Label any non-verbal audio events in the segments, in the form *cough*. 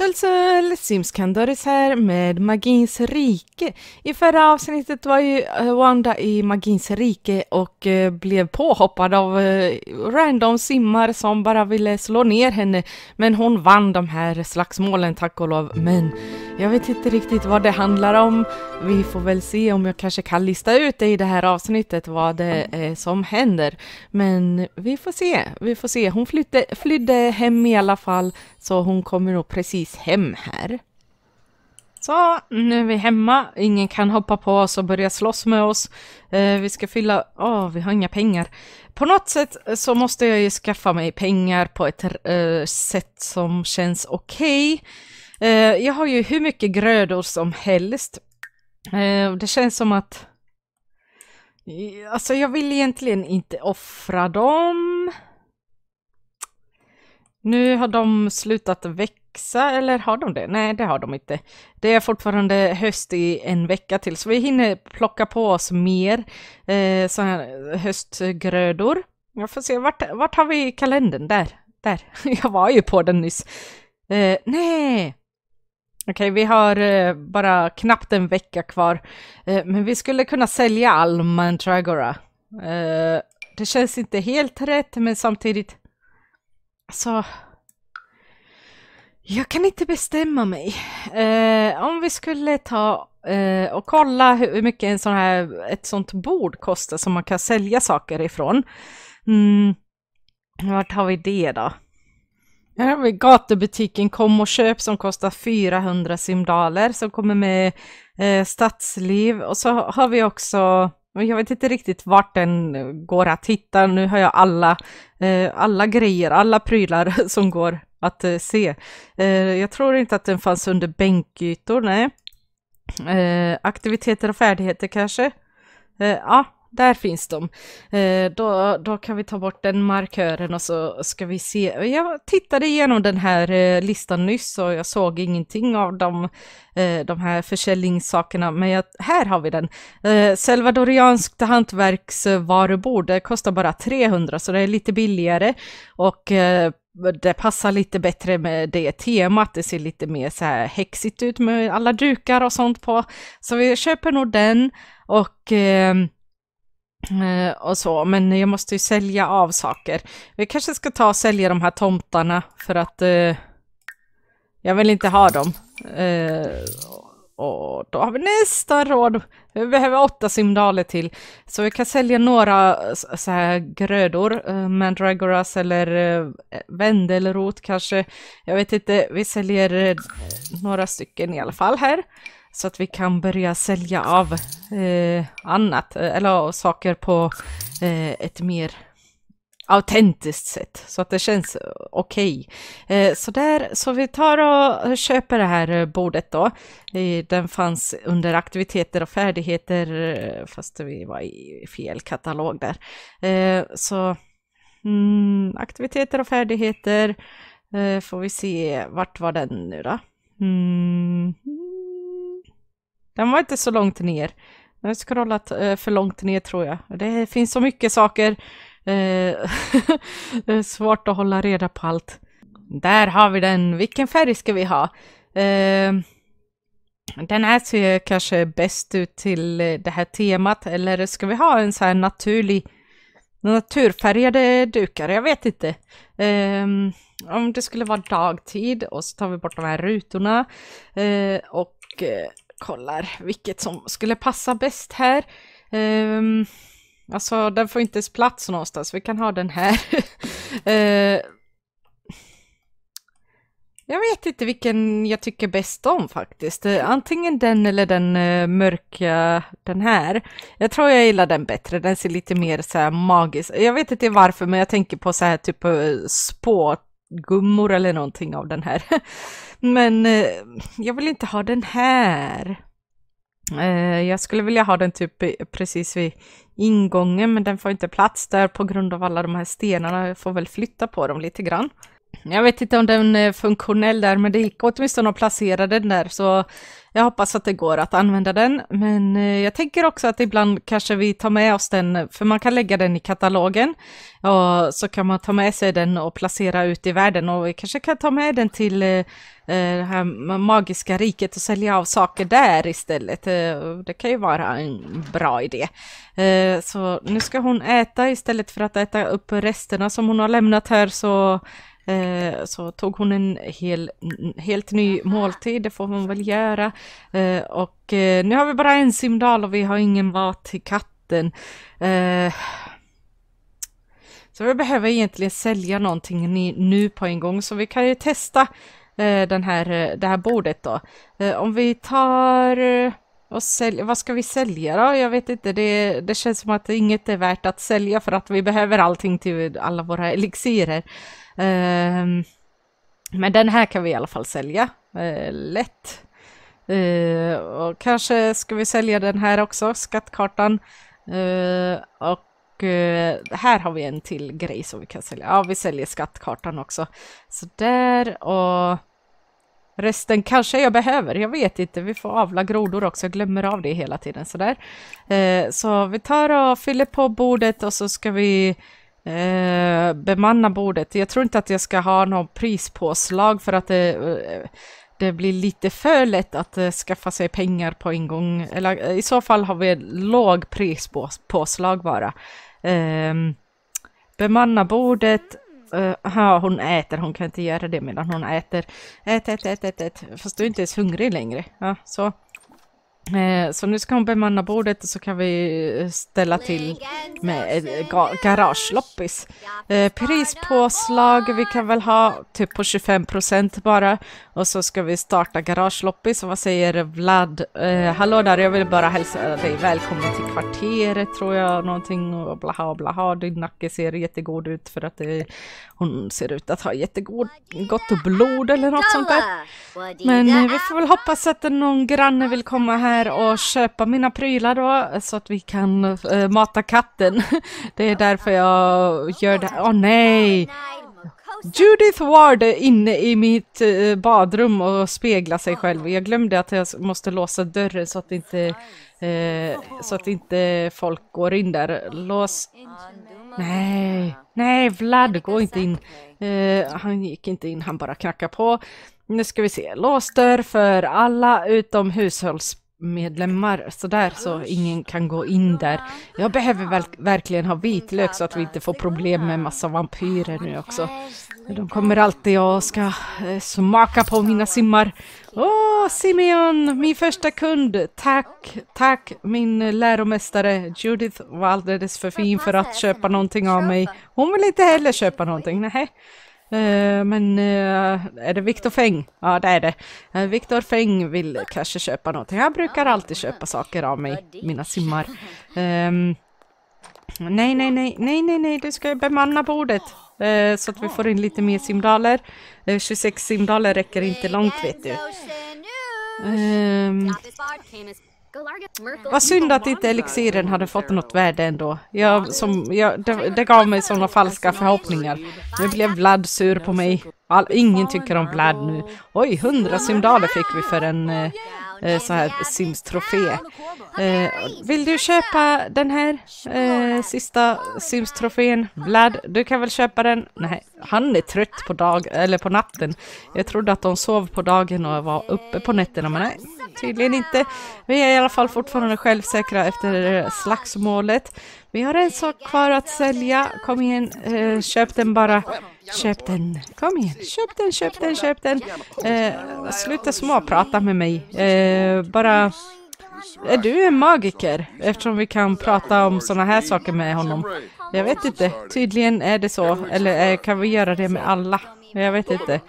Söldsöl, Simskandoris här med Magins rike. I förra avsnittet var ju eh, Wanda i Magins rike och eh, blev påhoppad av eh, random simmar som bara ville slå ner henne. Men hon vann de här slagsmålen tack och lov. Men jag vet inte riktigt vad det handlar om. Vi får väl se om jag kanske kan lista ut det i det här avsnittet vad det är som händer. Men vi får se, vi får se. Hon flydde, flydde hem i alla fall så hon kommer nog precis precis hem här. Så, nu är vi hemma. Ingen kan hoppa på oss och börja slåss med oss. Eh, vi ska fylla... Åh, oh, vi har inga pengar. På något sätt eh, så måste jag ju skaffa mig pengar på ett eh, sätt som känns okej. Okay. Eh, jag har ju hur mycket grödor som helst. Eh, det känns som att... Alltså jag vill egentligen inte offra dem. Nu har de slutat växa läxa, eller har de det? Nej, det har de inte. Det är fortfarande höst i en vecka till, så vi hinner plocka på oss mer eh, så här höstgrödor. Jag får se, vart, vart har vi kalendern? Där, där. *laughs* Jag var ju på den nyss. Eh, nej! Okej, okay, vi har eh, bara knappt en vecka kvar, eh, men vi skulle kunna sälja all Mandragora. Eh, det känns inte helt rätt, men samtidigt... Alltså... Jag kan inte bestämma mig. Eh, om vi skulle ta eh, och kolla hur mycket en sån här, ett sånt bord kostar som man kan sälja saker ifrån. Mm. Vart har vi det då? Här har vi gatubutiken Kom och köp som kostar 400 simdaler som kommer med eh, stadsliv och så har vi också men jag vet inte riktigt vart den eh, går att hitta. Nu har jag alla, eh, alla grejer, alla prylar *laughs* som går att eh, se. jag tror inte att den fanns under bänkytor, nej. aktiviteter och färdigheter kanske? ja, där finns de. Eh, då, då kan vi ta bort den markören och så ska vi se. Jag tittade igenom den här eh, listan nyss och jag såg ingenting av de, eh, de här försäljningssakerna, men jag, här har vi den. Eh, Salvadorianskt hantverksvarubord, det kostar bara 300 så det är lite billigare och eh, det passar lite bättre med det temat, det ser lite mer så här häxigt ut med alla dukar och sånt på. Så vi köper nog den och eh, Eh, och så, men jag måste ju sälja av saker. Vi kanske ska ta och sälja de här tomtarna för att eh, jag vill inte ha dem. Eh, och då har vi nästa råd. Vi behöver åtta simdaler till. Så vi kan sälja några så här grödor, eh, mandragoras eller eh, vändelrot kanske. Jag vet inte, vi säljer eh, några stycken i alla fall här så att vi kan börja sälja av eh, annat, eh, eller saker på eh, ett mer autentiskt sätt så att det känns okej. Okay. Eh, så så vi tar och köper det här eh, bordet då. den fanns under aktiviteter och färdigheter eh, fast vi var i fel katalog där. Eh, så mm, aktiviteter och färdigheter får vi se, vart var den nu då? Mm. Den var inte så långt ner. Jag har scrollat eh, för långt ner tror jag. Det finns så mycket saker. det eh, är *laughs* svårt att hålla reda på allt. Där har vi den. Vilken färg ska vi ha? Eh, den här ser kanske bäst ut till det här temat eller ska vi ha en så här naturlig naturfärgade dukar? Jag vet inte. Ehm, om det skulle vara dagtid och så tar vi bort de här rutorna och kollar vilket som skulle passa bäst här. Um, alltså, den får inte ens plats någonstans. Vi kan ha den här. uh, *laughs* jag vet inte vilken jag tycker bäst om faktiskt. Eh, antingen den eller den eh, mörka, den här. Jag tror jag gillar den bättre. Den ser lite mer så här magisk. Jag vet inte varför, men jag tänker på så här typ eh, spåt gummor eller någonting av den här. *laughs* Men eh, jag vill inte ha den här. Eh, jag skulle vilja ha den typ precis vid ingången, men den får inte plats där på grund av alla de här stenarna. Jag får väl flytta på dem lite grann. Jag vet inte om den är funktionell där, men det gick åtminstone att placera den där, så jag hoppas att det går att använda den. Men eh, jag tänker också att ibland kanske vi tar med oss den, för man kan lägga den i katalogen, och så kan man ta med sig den och placera ut i världen och vi kanske kan ta med den till eh, eh, det här magiska riket och sälja av saker där istället. Det kan ju vara en bra idé. Så nu ska hon äta istället för att äta upp resterna som hon har lämnat här så Eh, så tog hon en hel, helt ny måltid, det får hon väl göra. Eh, och eh, nu har vi bara en simdal och vi har ingen mat till katten. så vi behöver egentligen sälja någonting nu på en gång så vi kan ju testa den här, det här bordet då. Om vi tar och sälj, vad ska vi sälja då? Jag vet inte, det, det känns som att inget är värt att sälja för att vi behöver allting till alla våra elixirer. Ehm, men den här kan vi i alla fall sälja eh, lätt. Eh, och kanske ska vi sälja den här också, skattkartan. Eh, och här har vi en till grej som vi kan sälja. Ja, vi säljer skattkartan också. Så där och resten kanske jag behöver. Jag vet inte. Vi får avla grodor också. Jag glömmer av det hela tiden sådär. Så vi tar och fyller på bordet och så ska vi Eh, bemanna bordet. Jag tror inte att jag ska ha någon prispåslag för att det, eh, det blir lite för lätt att eh, skaffa sig pengar på en gång. Eller i så fall har vi ett låg prispåslag bara. Ehm, bemanna bordet, Uh, aha, hon äter, hon kan inte göra det medan hon äter. Ät, ät, ät, ät, ät. Fast du är inte ens hungrig längre. Ja, så. Eh, så nu ska hon bemanna bordet och så kan vi eh, ställa till med eh, garageloppis. Prispåslag vi kan väl ha typ på 25 procent bara. Och så ska vi starta garageloppis. Och vad säger Vlad? Hallå där, jag vill bara hälsa dig välkommen till kvarteret tror jag någonting och blaha blaha. Din nacke ser jättegod ut för att det, hon ser ut att ha jättegott blod eller något sånt där. Men vi får väl hoppas att någon granne vill komma här kommer att köpa mina prylar då så att vi kan äh, mata katten. *laughs* Det är därför jag gör det. Åh oh, nej! Judith Ward är inne i mitt äh, badrum och speglar sig själv. Jag glömde att jag måste låsa dörren så att inte, äh, så att inte folk går in där. Lås... Nej, nej Vlad, gå inte in. han gick inte in, han bara knackade på. Nu ska vi se. Lås dörr för alla utom hushålls medlemmar sådär så ingen kan gå in där. Jag behöver väl, verkligen ha vitlök så att vi inte får problem med massa vampyrer nu också. De kommer alltid och ska eh, smaka på mina simmar. Åh, Simeon, min första kund. Tack, tack min läromästare. Judith var alldeles för fin för att köpa någonting av mig. Hon vill inte heller köpa någonting, nej. Eh, men uh, är det Viktor Feng? Ja, det är det. Uh, Viktor Feng vill kanske köpa någonting. Han brukar alltid köpa saker av mig, mina simmar. Um, nej, nej, nej, nej, nej, nej, du ska ju bemanna bordet så att vi får in lite mer simdaler. 26 simdaler räcker inte långt, vet du. Um, vad synd att inte elixiren hade fått något värde ändå. Jag, som, jag, det, det, gav mig sådana falska förhoppningar. Nu blev Vlad sur på mig. All, ingen tycker om Vlad nu. Oj, hundra symboler fick vi för en eh, Eh, så här Sims-trofé. Eh, vill du köpa den här eh, sista Sims-trofén? Vlad, du kan väl köpa den? Nej, han är trött på dag eller på natten. Jag trodde att de sov på dagen och var uppe på nätterna, men nej, tydligen inte. Vi är i alla fall fortfarande självsäkra efter slagsmålet. Vi har en sak kvar att sälja. Kom igen, eh, köp den bara. Köp den. Kom igen, köp den, köp den, köp den. Eh, sluta småprata med mig. Eh, bara... Är du en magiker? Eftersom vi kan prata om sådana här saker med honom. Jag vet inte. Tydligen är det så. Eller eh, kan vi göra det med alla? Jag vet inte.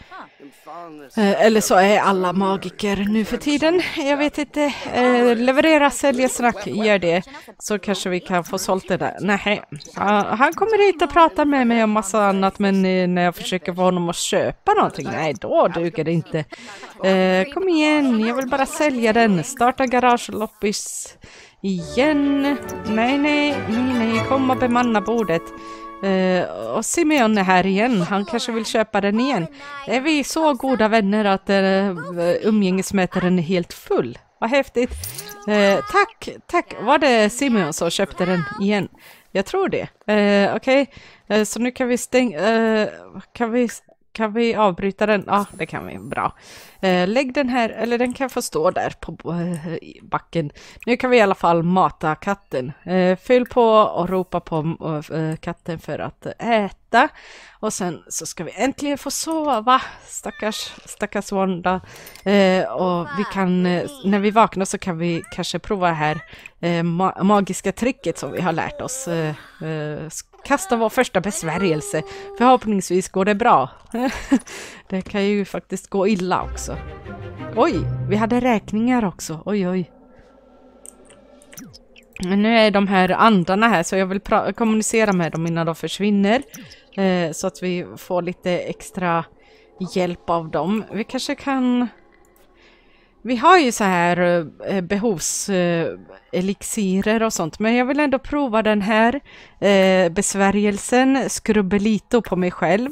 Eh, eller så är alla magiker nu för tiden. Jag vet inte. Eh, leverera, sälja, snack, gör det. Så kanske vi kan få sålt det där. Nej, han kommer hit och pratar med mig om massa annat. Men eh, när jag försöker få honom att köpa någonting, nej då duger det inte. Kom igen, jag vill bara sälja den. Starta garageloppis igen. Nej, nej, nej, nej, kom och bemanna bordet. Eh, och Simeon är här igen, han kanske vill köpa den igen. Är vi så goda vänner att eh, umgängesmätaren är helt full? Vad häftigt! Eh, tack, tack! Var det Simeon som köpte den igen? Jag tror det. Eh, Okej, okay. eh, så nu kan vi stänga... Eh, kan vi... Kan vi avbryta den? Ja, det kan vi. Bra. Eh, lägg den här, eller den kan få stå där på eh, backen. Nu kan vi i alla fall mata katten. Eh, fyll på och ropa på katten för att äta. Och sen så ska vi äntligen få sova, stackars, stackars Wanda. Och vi kan, när vi vaknar så kan vi kanske prova det här magiska tricket som vi har lärt oss kasta vår första besvärjelse. Förhoppningsvis går det bra. *laughs* det kan ju faktiskt gå illa också. Oj, vi hade räkningar också. Oj, oj. Men nu är de här andarna här så jag vill kommunicera med dem innan de försvinner. Eh, så att vi får lite extra hjälp av dem. Vi kanske kan vi har ju så här eh, eh, behovselixirer och sånt, men jag vill ändå prova den här eh, besvärjelsen, skrubbelito på mig själv.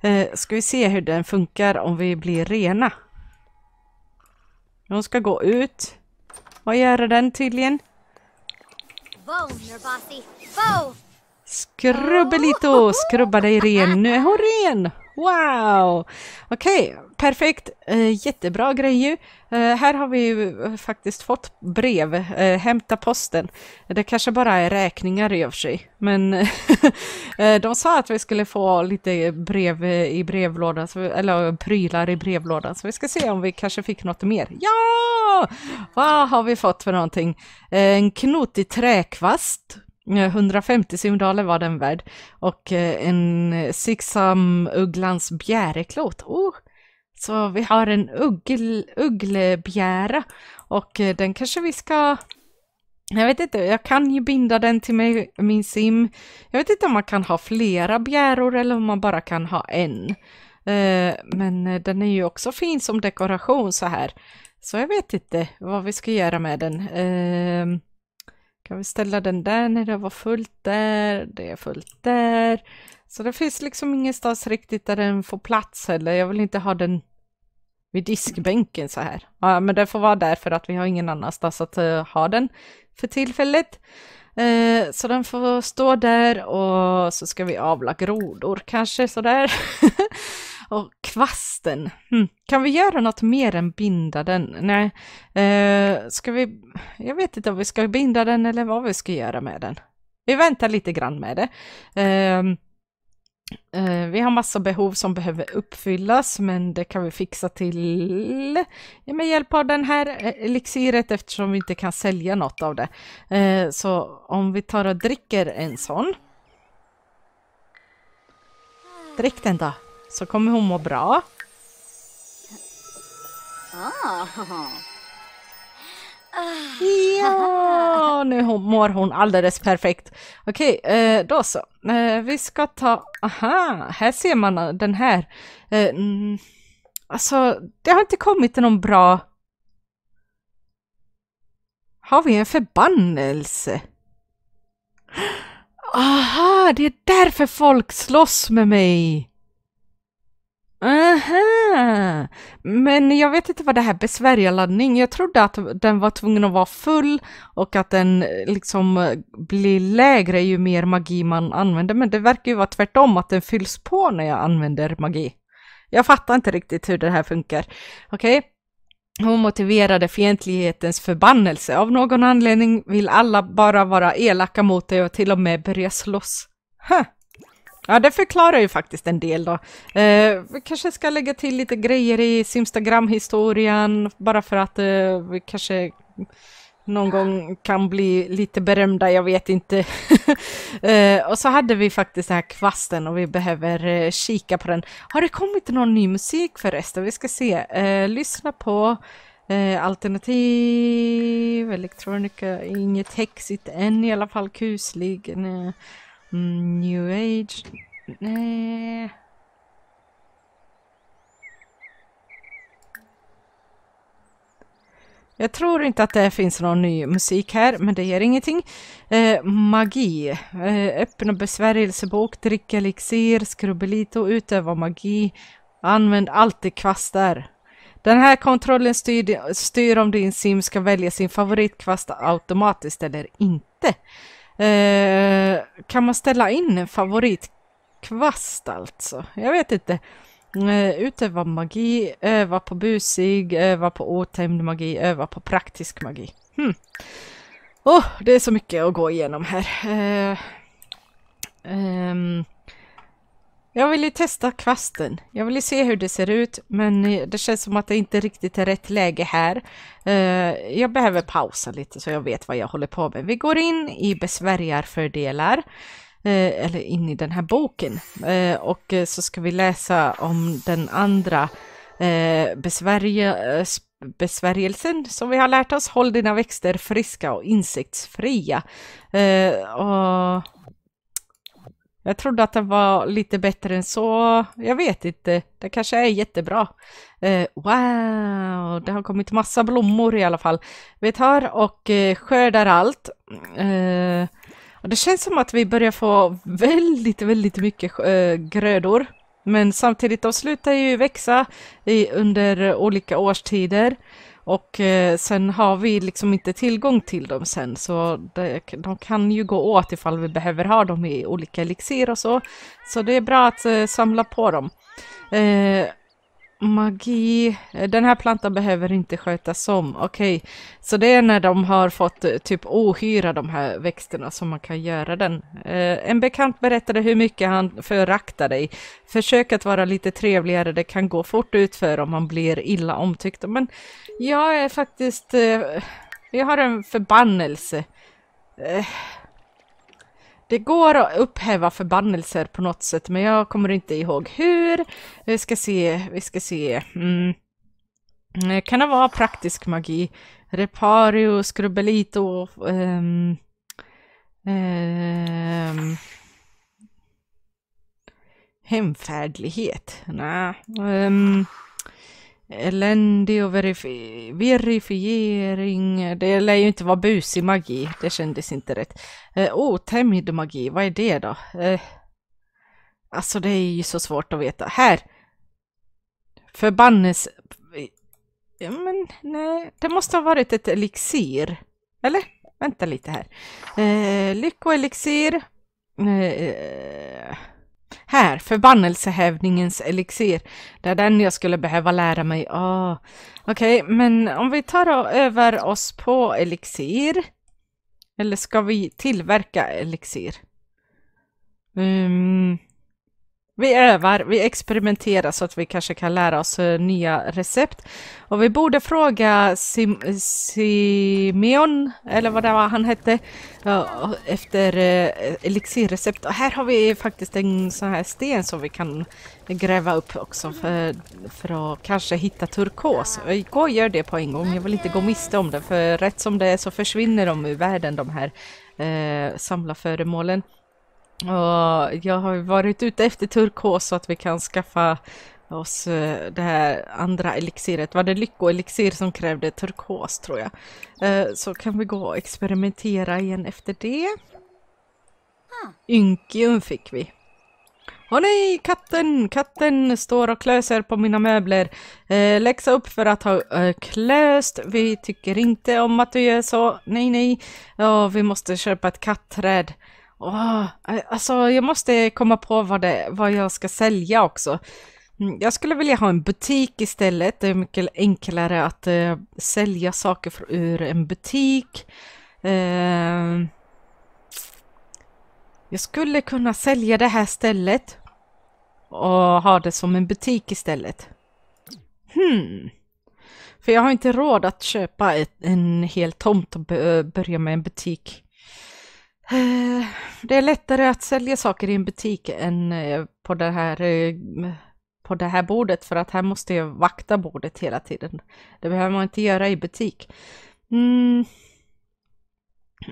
Eh, ska vi se hur den funkar om vi blir rena. Hon ska gå ut. Vad gör den tydligen? Skrubbelito, skrubba dig ren. Nu är hon ren! Wow! Okej, okay. Perfekt, eh, jättebra grej ju. Eh, här har vi ju eh, faktiskt fått brev, hämta posten. Det kanske bara är räkningar i och för sig, men *laughs* de sa att vi skulle få lite brev i brevlådan, eller prylar i brevlådan, så vi ska se om vi kanske fick något mer. Ja! Vad har vi fått för någonting? En knotig träkvast. 150 simdaler var den värd och en Sixam Ugglans bjäreklot. Oh, så vi har en uggl, ugglebjära och eh, den kanske vi ska jag vet inte, jag kan ju binda den till mig, min sim. Jag vet inte om man kan ha flera bjäror eller om man bara kan ha en. Eh, men eh, den är ju också fin som dekoration så här. Så jag vet inte vad vi ska göra med den. Kan vi ställa den där när det var fullt där? Det är fullt där. Så det finns liksom ingenstans riktigt där den får plats heller. Jag vill inte ha den vid diskbänken så här. Ja, men den får vara där för att vi har ingen annanstans att eh, ha den för tillfället. Uh, så den får stå där och så ska vi avla grodor kanske sådär. *laughs* Och kvasten. Mm. Kan vi göra något mer än binda den? Nej, eh, ska vi? Jag vet inte om vi ska binda den eller vad vi ska göra med den. Vi väntar lite grann med det. Ehm, eh, vi har massa behov som behöver uppfyllas, men det kan vi fixa till med hjälp av den här eh, elixiret eftersom vi inte kan sälja något av det. Eh, så om vi tar och dricker en sån. Drick den då så kommer hon må bra. Ah. Ja, nu mår hon alldeles perfekt. Okej, eh, då så. Eh, vi ska ta, aha, här ser man den här. Eh, mm, alltså, det har inte kommit någon bra... Har vi en förbannelse? Aha, det är därför folk slåss med mig! Aha. Men jag vet inte vad det här besvärjarladdning, jag trodde att den var tvungen att vara full och att den eh, liksom eh, blir lägre ju mer magi man använder, men det verkar ju vara tvärtom att den fylls på när jag använder magi. Jag fattar inte riktigt hur det här funkar. Okej, okay. Hon motiverade fientlighetens förbannelse. Av någon anledning vill alla bara vara elaka mot dig och till och med börja slåss. Huh. Ja, det förklarar ju faktiskt en del då. Eh, vi kanske ska lägga till lite grejer i Simstagram-historien, bara för att eh, vi kanske någon gång kan bli lite berömda, jag vet inte. *laughs* eh, och så hade vi faktiskt den här kvasten och vi behöver eh, kika på den. Har det kommit någon ny musik förresten? Vi ska se. Eh, lyssna på eh, alternativ, electronica, inget häxigt än i alla fall, kuslig. Nej. Mm, new age? Nej. Jag tror inte att det finns någon ny musik här, men det gör ingenting. Eh, magi. Eh, öppna besvärjelsebok, dricka elixir, skrubbelito, utöva magi. Använd alltid kvastar. Den här kontrollen styr, styr om din sim ska välja sin favoritkvast automatiskt eller inte. Eh, kan man ställa in en favoritkvast alltså? Jag vet inte. Eh, utöva magi, öva på busig, öva på otämjd magi, öva på praktisk magi. Hmm. Oh, det är så mycket att gå igenom här. Eh, ehm. Jag vill ju testa kvasten. Jag vill ju se hur det ser ut, men det känns som att det inte riktigt är rätt läge här. Eh, jag behöver pausa lite så jag vet vad jag håller på med. Vi går in i besvärjarfördelar, eh, eller in i den här boken, eh, och så ska vi läsa om den andra besvärja, besvärjelsen som vi har lärt oss. Håll dina växter friska och insektsfria. Och jag trodde att den var lite bättre än så. Jag vet inte. Det kanske är jättebra. Eh, wow, det har kommit massa blommor i alla fall. Vi tar och eh, skördar allt. Eh, och det känns som att vi börjar få väldigt, väldigt mycket eh, grödor. Men samtidigt, de slutar ju växa i, under olika årstider. Och eh, sen har vi liksom inte tillgång till dem sen så det, de kan ju gå åt ifall vi behöver ha dem i olika elixir och så. Så det är bra att eh, samla på dem. Eh, Magi. Den här plantan behöver inte skötas om. Okej, okay. så det är när de har fått eh, typ ohyra de här växterna som man kan göra den. Eh, en bekant berättade hur mycket han föraktar dig. Försök att vara lite trevligare, det kan gå fort utför om man blir illa omtyckt. Men jag är faktiskt... Eh, jag har en förbannelse. Eh, det går att upphäva förbannelser på något sätt, men jag kommer inte ihåg hur. Vi ska se, vi ska se. Mm. Eh, kan det vara praktisk magi? Repario, skrubbelito, um, ehm, um, ehm. hemfärdlighet? Nej. Um, eländig och verif- verifiering. Det lär ju inte vara busig magi. Det kändes inte rätt. Eh, otämjd magi, vad är det då? Eh, alltså det är ju så svårt att veta. Här! Förbannes... Ja, men nej, det måste ha varit ett elixir. Eller? Vänta lite här. Eh, lyckoelixir. Eh, eh här, förbannelsehävningens elixir. Det är den jag skulle behöva lära mig. Oh. Okej, okay, men om vi tar över oss på elixir. Eller ska vi tillverka elixir? Um, vi övar, vi experimenterar så att vi kanske kan lära oss eh, nya recept. Och vi borde fråga Sim Simeon, eller vad det var han hette, eh, efter eh, elixirrecept. Och här har vi faktiskt en sån här sten som vi kan gräva upp också för, för att kanske hitta turkos. Gå och gör det på en gång, jag vill inte gå miste om det för rätt som det är så försvinner de ur världen de här eh, samlarföremålen. föremålen. Och jag har varit ute efter turkos så att vi kan skaffa oss eh, det här andra elixiret. Var det lyckoelixir som krävde turkos tror jag. Eh, så kan vi gå och experimentera igen efter det. Ynkium fick vi. Åh nej, katten! Katten står och klöser på mina möbler. Eh, läxa upp för att ha eh, klöst. Vi tycker inte om att du gör så. Nej, nej. Oh, vi måste köpa ett kattträd. Åh, eh, alltså jag måste komma på vad, det, vad jag ska sälja också. Mm, jag skulle vilja ha en butik istället. Det är mycket enklare att eh, sälja saker ur en butik. Eh, jag skulle kunna sälja det här stället och ha det som en butik istället. Hmm. För jag har inte råd att köpa ett, en hel tomt och börja med en butik. Eh, det är lättare att sälja saker i en butik än eh, på det här, eh, på det här bordet för att här måste jag vakta bordet hela tiden. Det behöver man inte göra i butik. Mm.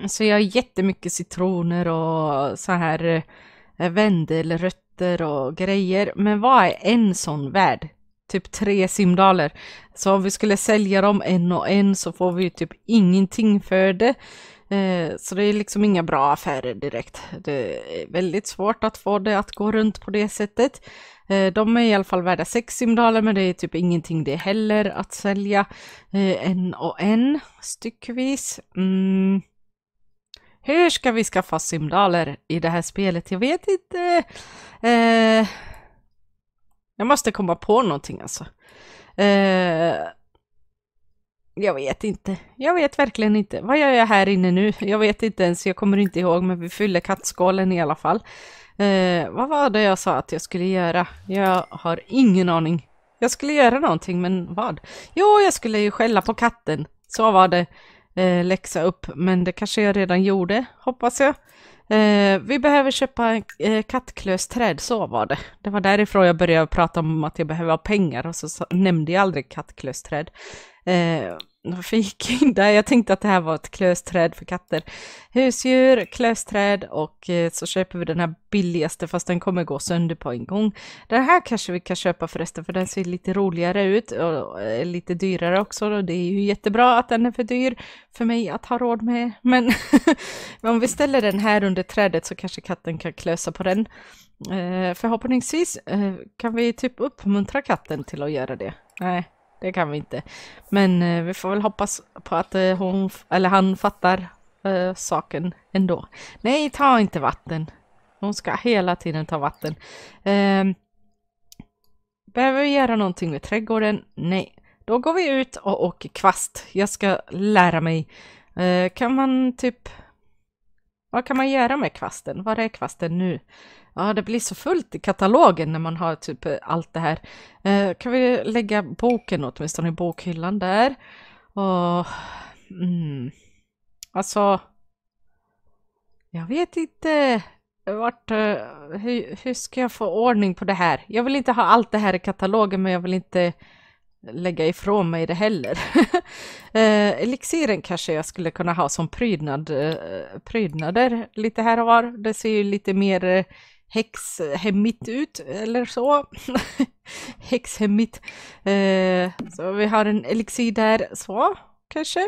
Så jag har jättemycket citroner och så här vändelrötter och grejer. Men vad är en sån värd? Typ tre simdaler. Så om vi skulle sälja dem en och en så får vi ju typ ingenting för det. Eh, så det är liksom inga bra affärer direkt. Det är väldigt svårt att få det att gå runt på det sättet. Eh, de är i alla fall värda sex simdaler men det är typ ingenting det heller att sälja eh, en och en styckvis. Mm. Hur ska vi skaffa simdaler i det här spelet? Jag vet inte. Eh, jag måste komma på någonting alltså. Eh, jag vet inte. Jag vet verkligen inte. Vad gör jag här inne nu? Jag vet inte ens. Jag kommer inte ihåg, men vi fyller kattskålen i alla fall. Eh, vad var det jag sa att jag skulle göra? Jag har ingen aning. Jag skulle göra någonting, men vad? Jo, jag skulle ju skälla på katten. Så var det. Eh, läxa upp, men det kanske jag redan gjorde, hoppas jag. Eh, vi behöver köpa eh, kattklösträd, så var det. Det var därifrån jag började prata om att jag behöver ha pengar och så, så nämnde jag aldrig kattklösträd. Eh, fiken där. Jag tänkte att det här var ett klösträd för katter. Husdjur, klösträd och eh, så köper vi den här billigaste fast den kommer gå sönder på en gång. Den här kanske vi kan köpa förresten för den ser lite roligare ut och är eh, lite dyrare också. Och det är ju jättebra att den är för dyr för mig att ha råd med. Men *laughs* om vi ställer den här under trädet så kanske katten kan klösa på den. Eh, förhoppningsvis kan vi typ uppmuntra katten till att göra det. Nej det kan vi inte. Men eh, vi får väl hoppas på att eh, hon, eller han fattar äh, saken ändå. Nej, ta inte vatten. Hon ska hela tiden ta vatten. Äh, behöver vi göra någonting med trädgården? Nej. Då går vi ut och åker kvast. Jag ska lära mig. Äh, kan man typ vad kan man göra med kvasten? Var är kvasten nu? Ja, det blir så fullt i katalogen när man har typ eh, allt det här. Eh, kan vi lägga boken åtminstone i bokhyllan där? Och, mm, alltså, jag vet inte vart, eh, hur, hur ska jag få ordning på det här? Jag vill inte ha allt det här i katalogen, men jag vill inte lägga ifrån mig det heller. *laughs* eh, elixiren kanske jag skulle kunna ha som prydnad, eh, prydnader lite här och var. Det ser ju lite mer eh, häxhemmigt ut eller så. *laughs* häxhemmigt. Eh, så vi har en elixir där så kanske.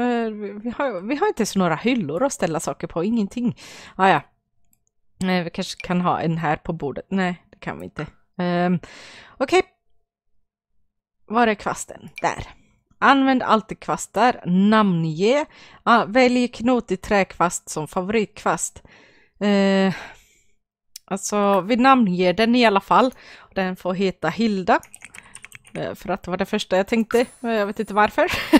Eh, vi, har, vi har inte så några hyllor att ställa saker på, ingenting. Ah, ja. eh, vi kanske kan ha en här på bordet. Nej, det kan vi inte. Eh, Okej. Okay var är kvasten? Där. Använd alltid kvastar. Namnge. Ah, välj knotig träkvast som favoritkvast. Eh, alltså, vi namnger den i alla fall. Den får heta Hilda. Eh, för att det var det första jag tänkte, men eh, jag vet inte varför. *laughs*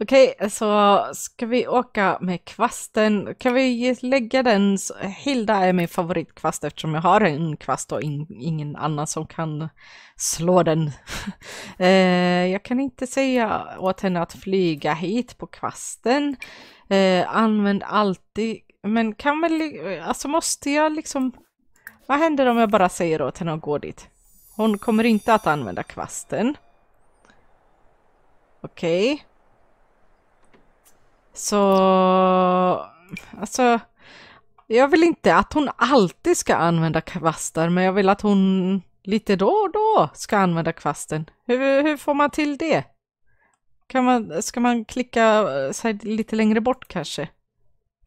Okej, okay, så ska vi åka med kvasten. Kan vi lägga den? Hilda är min favoritkvast eftersom jag har en kvast och in, ingen annan som kan slå den. *laughs* Eh, jag kan inte säga åt henne att flyga hit på kvasten. använd alltid, men kan väl, alltså måste jag liksom, vad händer om jag bara säger åt henne att gå dit? Hon kommer inte att använda kvasten. Okej. Okay. Så... Alltså... Jag vill inte att hon alltid ska använda kvastar, men jag vill att hon lite då och då ska använda kvasten. Hur, hur får man till det? Kan man, ska man klicka eh, lite längre bort kanske?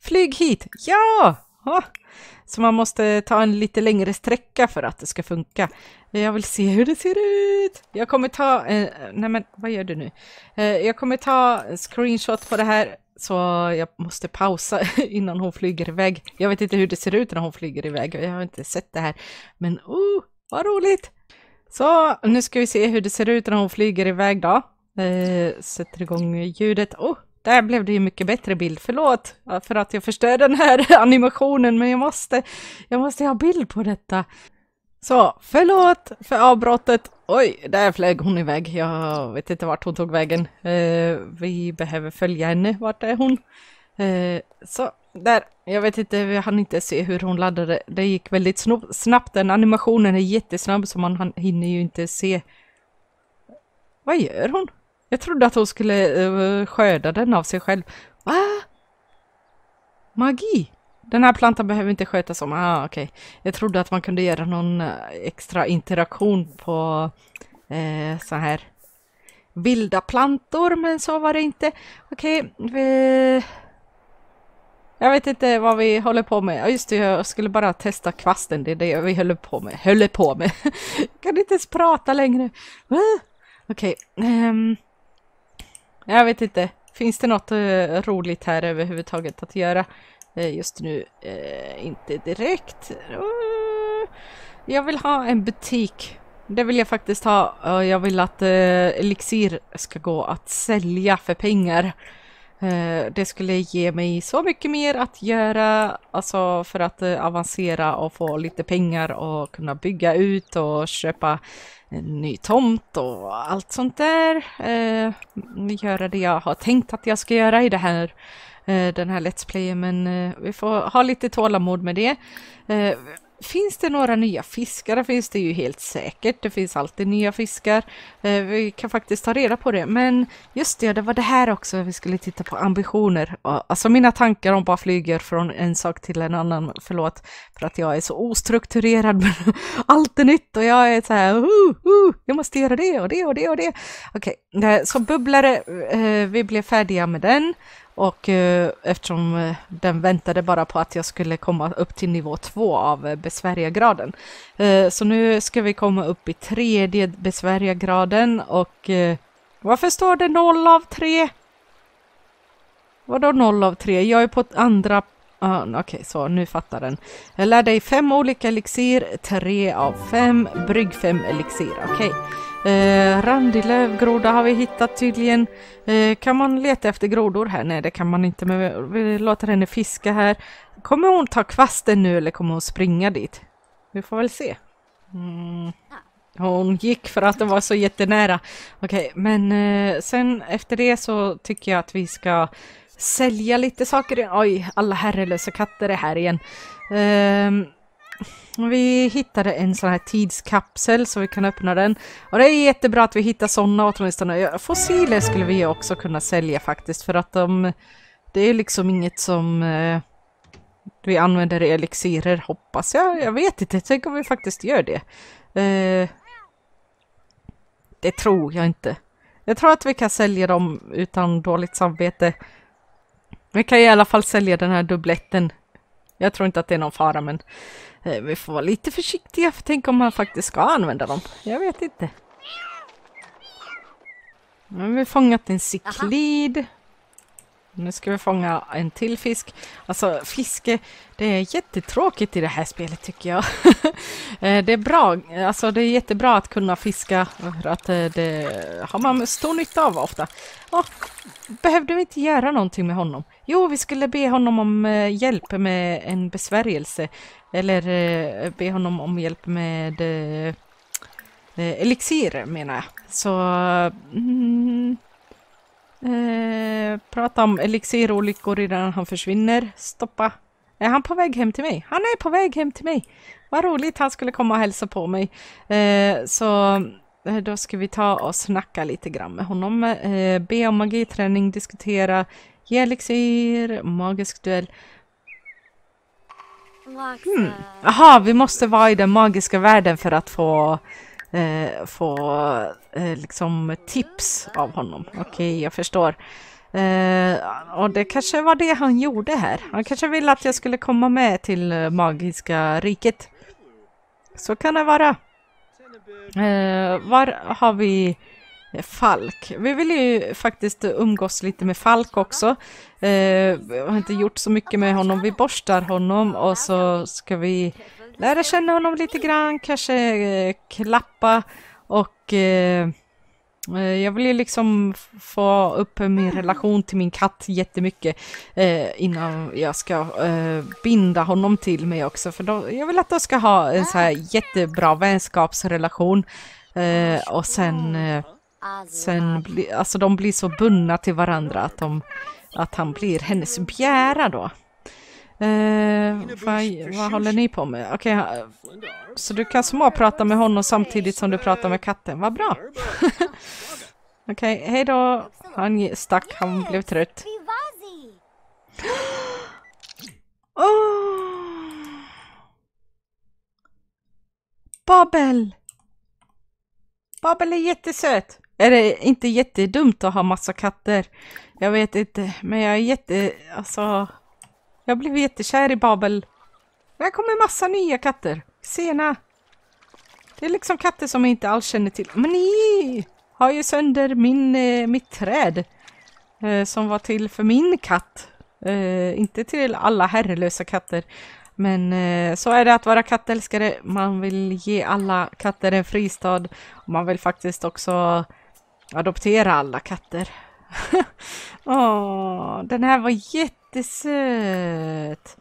Flyg hit! Ja! Så man måste ta en lite längre sträcka för att det ska funka. Jag vill se hur det ser ut. Jag kommer ta, eh, nej men vad gör du nu? Eh, jag kommer ta en screenshot på det här så jag måste pausa *laughs* innan hon flyger iväg. Jag vet inte hur det ser ut när hon flyger iväg, jag har inte sett det här. Men oh, vad roligt! Så nu ska vi se hur det ser ut när hon flyger iväg då. Eh, sätter igång ljudet. Oh, där blev det ju mycket bättre bild. Förlåt för att jag förstörde den här *laughs* animationen, men jag måste, jag måste ha bild på detta. Så, förlåt för avbrottet. Oj, där flög hon iväg. Jag vet inte vart hon tog vägen. Eh, vi behöver följa henne. Vart är hon? Eh, så, där. Jag vet inte, vi hann inte se hur hon laddade. Det gick väldigt snabbt. Den animationen är jättesnabb så man hinner ju inte se. Vad gör hon? Jag trodde att hon skulle uh, skörda den av sig själv. Va? Magi? Den här plantan behöver inte skötas om. Ah, okej. Okay. Jag trodde att man kunde göra någon eh, extra interaktion på eh, så här vilda plantor, men så var det inte. Okej, okay, vi... Jag vet inte vad vi håller på med. Just det, jag skulle bara testa kvasten. Det är det vi håller på med. Håller på med. *laughs* jag kan inte ens prata längre. Okej. Okay. Ehm. Jag vet inte. Finns det något eh, roligt här överhuvudtaget att göra? Eh, just nu, eh, inte direkt. jag vill ha en butik. Det vill jag faktiskt ha. jag vill att Elixir ska gå att sälja för pengar. Eh, det skulle ge mig så mycket mer att göra, alltså för att eh, avancera och få lite pengar och kunna bygga ut och köpa en ny tomt och allt sånt där. Eh, göra det jag har tänkt att jag ska göra i det här, den här Let's Play, men vi får ha lite tålamod med det. Finns det några nya fiskar? Det finns det ju helt säkert. Det finns alltid nya fiskar. Eh, vi kan faktiskt ta reda på det. Men just det, det var det här också vi skulle titta på. Ambitioner. Alltså mina tankar om bara flyger från en sak till en annan. Förlåt för att jag är så ostrukturerad. *laughs* Men allt är nytt och jag är så här, uh, uh, jag måste göra det och det och det och det. Okej, okay. så bubblare, eh, vi blev färdiga med den. Och eh, eftersom eh, den väntade bara på att jag skulle komma upp till nivå två av eh, besvärjargraden. Eh, så nu ska vi komma upp i tredje besvärjargraden och eh, varför står det noll av tre? Vadå noll av tre? Jag är på andra... Ah, Okej, okay, så nu fattar den. Jag lär dig fem olika elixir, tre av fem, brygg fem elixir. Okej. Okay. Eh, randig lövgroda har vi hittat tydligen. Eh, kan man leta efter grodor här? Nej, det kan man inte, men vi låter henne fiska här. Kommer hon ta kvasten nu eller kommer hon springa dit? Vi får väl se. Mm. Hon gick för att det var så jättenära. Okej, okay, men eh, sen efter det så tycker jag att vi ska sälja lite saker. Oj, alla herrelösa katter är här igen. Eh, vi hittade en sån här tidskapsel så vi kan öppna den. Och det är jättebra att vi hittar såna. åtminstone. Fossiler skulle vi också kunna sälja faktiskt för att de... Det är liksom inget som... Eh, vi använder i elixirer hoppas jag. Jag vet inte, tänk om vi faktiskt gör det. Eh, det tror jag inte. Jag tror att vi kan sälja dem utan dåligt samvete. Vi kan i alla fall sälja den här dubbletten jag tror inte att det är någon fara, men eh, vi får vara lite försiktiga, för tänk om man faktiskt ska använda dem. Jag vet inte. Nu har vi fångat en ciklid. Nu ska vi fånga en till fisk. Alltså fiske, det är jättetråkigt i det här spelet tycker jag. *laughs* Eh, det är bra, alltså det är jättebra att kunna fiska för att eh, det har man stor nytta av ofta. Och, behövde vi inte göra någonting med honom? Jo, vi skulle be honom om eh, hjälp med en besvärjelse. Eller be honom om hjälp med elixir menar jag. Så... Mm, prata om elixirolyckor innan han försvinner. Stoppa. Är han på väg hem till mig? Han är på väg hem till mig! Vad roligt, han skulle komma och hälsa på mig. Eh, så eh, då ska vi ta och snacka lite grann med honom. Eh, be om magiträning, diskutera, ge elixir, magisk duell. Hmm. Aha, vi måste vara i den magiska världen för att få, eh, få eh, liksom tips av honom. Okej, okay, jag förstår. Eh, och det kanske var det han gjorde här. Han kanske ville att jag skulle komma med till eh, magiska riket. Så kan det vara. Eh, var har vi Falk? Vi vill ju faktiskt umgås lite med Falk också. vi har inte gjort så mycket med honom. Vi borstar honom och så ska vi lära känna honom lite grann, kanske klappa och eh, Eh, jag vill ju liksom få upp min relation till min katt jättemycket eh, innan jag ska eh, binda honom till mig också. För då, jag vill att de ska ha en så här jättebra vänskapsrelation. Eh, och sen, eh, sen bli, alltså de blir så bundna till varandra att, de, att han blir hennes bjära då. Eh, vad, vad håller ni på med? Okej, okay, så du kan småprata med honom samtidigt som du pratar med katten. Vad bra! *laughs* Okej, okay, hej då! Han stack, han blev trött. Oh! *gasps* Babel! Babel är jättesöt! Är det inte jättedumt att ha massa katter? Jag vet inte, men jag är jätte... Alltså... Jag blev jättekär i Babel. Här kommer massa nya katter. Sena. Det är liksom katter som jag inte alls känner till. Men ni har ju sönder min, eh, mitt träd. Eh, som var till för min katt. Eh, inte till alla herrelösa katter. Men eh, så är det att vara kattälskare. Man vill ge alla katter en fristad. Och man vill faktiskt också adoptera alla katter. *laughs* Åh, den här var jätte jättesöt.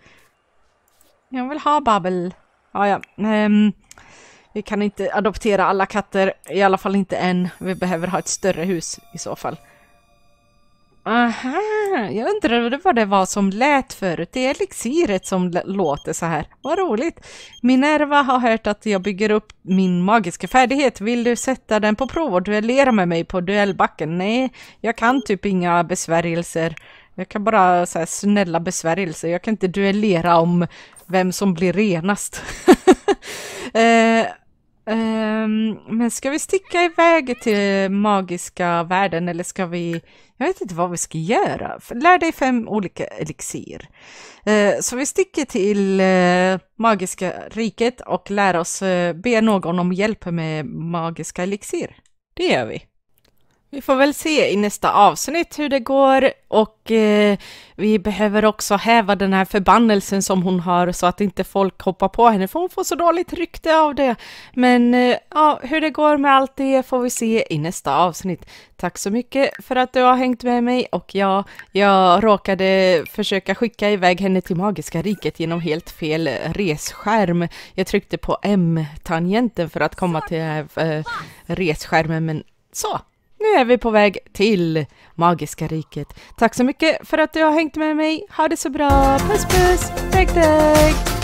Jag vill ha Babbel. Ah, ja, um, vi kan inte adoptera alla katter, i alla fall inte än. Vi behöver ha ett större hus i så fall. Aha, jag undrade vad det var som lät förut. Det är elixiret som låter så här. Vad roligt! Minerva har hört att jag bygger upp min magiska färdighet. Vill du sätta den på prov och duellera med mig på duellbacken? Nej, jag kan typ inga besvärjelser jag kan bara säga snälla besvärjelser. Jag kan inte duellera om vem som blir renast. *laughs* eh, eh, men ska vi sticka iväg till magiska världen eller ska vi? Jag vet inte vad vi ska göra. Lär dig fem olika elixir. Eh, så vi sticker till eh, magiska riket och lär oss eh, be någon om hjälp med magiska elixir. Det gör vi. Vi får väl se i nästa avsnitt hur det går och eh, vi behöver också häva den här förbannelsen som hon har så att inte folk hoppar på henne för hon får så dåligt rykte av det. Men eh, ja, hur det går med allt det får vi se i nästa avsnitt. Tack så mycket för att du har hängt med mig och ja, jag råkade försöka skicka iväg henne till Magiska riket genom helt fel resskärm. Jag tryckte på M-tangenten för att komma till eh, resskärmen men så! Nu är vi på väg till Magiska riket. Tack så mycket för att du har hängt med mig. Ha det så bra. Puss puss. Tack, tack!